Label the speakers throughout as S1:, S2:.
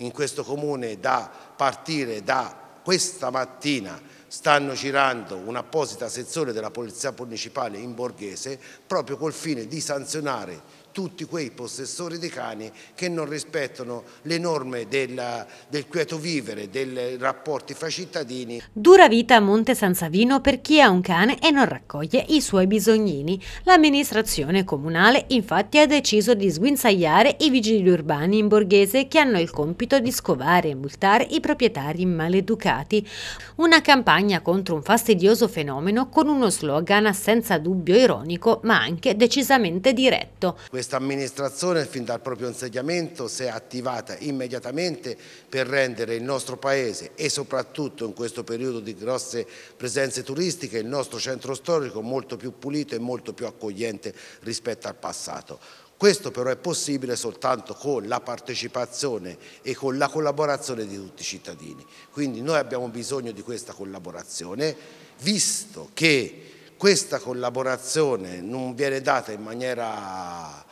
S1: in questo comune da partire da questa mattina stanno girando un'apposita sezione della Polizia Municipale in Borghese proprio col fine di sanzionare tutti quei possessori dei cani che non rispettano le norme del, del quieto vivere, dei rapporti fra cittadini.
S2: Dura vita a Monte San Savino per chi ha un cane e non raccoglie i suoi bisognini. L'amministrazione comunale infatti ha deciso di sguinzagliare i vigili urbani in borghese che hanno il compito di scovare e multare i proprietari maleducati. Una campagna campagna contro un fastidioso fenomeno con uno slogan senza dubbio ironico ma anche decisamente diretto.
S1: Questa amministrazione fin dal proprio insediamento si è attivata immediatamente per rendere il nostro paese e soprattutto in questo periodo di grosse presenze turistiche il nostro centro storico molto più pulito e molto più accogliente rispetto al passato. Questo però è possibile soltanto con la partecipazione e con la collaborazione di tutti i cittadini. Quindi noi abbiamo bisogno di questa collaborazione, visto che questa collaborazione non viene data in maniera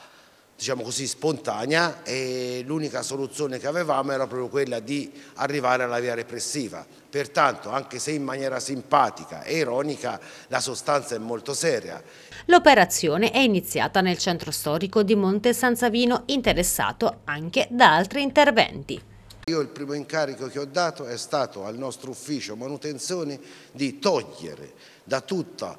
S1: diciamo così, spontanea e l'unica soluzione che avevamo era proprio quella di arrivare alla via repressiva. Pertanto, anche se in maniera simpatica e ironica, la sostanza è molto seria.
S2: L'operazione è iniziata nel centro storico di Monte San Savino, interessato anche da altri interventi.
S1: Io il primo incarico che ho dato è stato al nostro ufficio manutenzione di togliere da tutta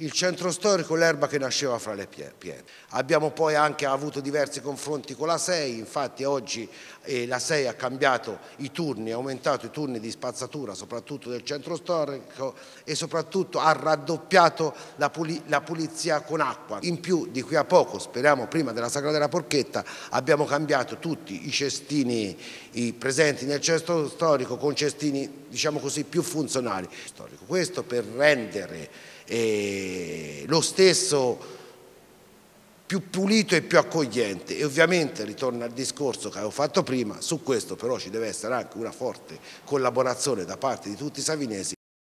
S1: il centro storico, l'erba che nasceva fra le piene. Abbiamo poi anche avuto diversi confronti con la 6, infatti oggi eh, la 6 ha cambiato i turni, ha aumentato i turni di spazzatura, soprattutto del centro storico e soprattutto ha raddoppiato la, puli la pulizia con acqua. In più di qui a poco, speriamo prima della Sagra della Porchetta, abbiamo cambiato tutti i cestini i presenti nel centro storico con cestini diciamo così, più funzionali. Questo per rendere eh, lo stesso più pulito e più accogliente e ovviamente ritorno al discorso che avevo fatto prima, su questo però ci deve essere anche una forte collaborazione da parte di tutti i savinesi